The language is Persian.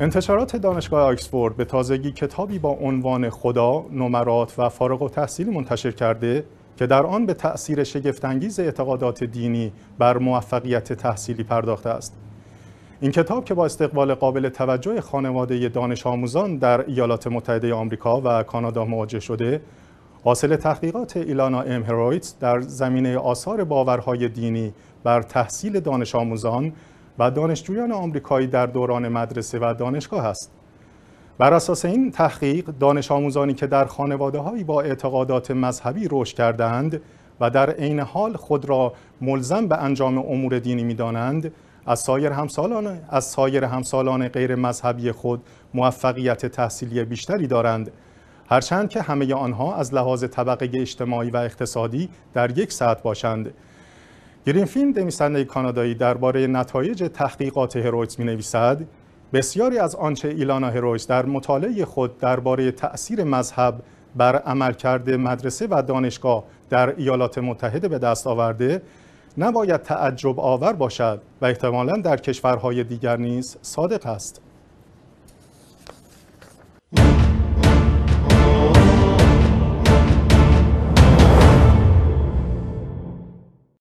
انتشارات دانشگاه آکسفورد به تازگی کتابی با عنوان خدا، نمرات و فارغ و تحصیلی منتشر کرده که در آن به تأثیر شگفتانگیز اعتقادات دینی بر موفقیت تحصیلی پرداخته است. این کتاب که با استقبال قابل توجه خانواده دانش آموزان در ایالات متحده آمریکا و کانادا مواجه شده، حاصل تحقیقات ایلانا ام در زمینه آثار باورهای دینی بر تحصیل دانش آموزان و دانشجویان آمریکایی در دوران مدرسه و دانشگاه است. بر اساس این تحقیق دانش آموزانی که در خانواده هایی با اعتقادات مذهبی رشد کردند و در عین حال خود را ملزم به انجام امور دینی می دانند از سایر همسالان از سایر همسالان غیر مذهبی خود موفقیت تحصیلی بیشتری دارند هرچند که همه آنها از لحاظ طبقه اجتماعی و اقتصادی در یک سطح باشند گرینفیلد نویسنده کانادایی درباره نتایج تحقیقات هرویز می نویسد بسیاری از آنچه ایلانا هرویز در مطالعه خود درباره تأثیر مذهب بر عملکرد مدرسه و دانشگاه در ایالات متحده به دست آورده نباید تعجب آور باشد و احتمالا در کشورهای دیگر نیز صادق است.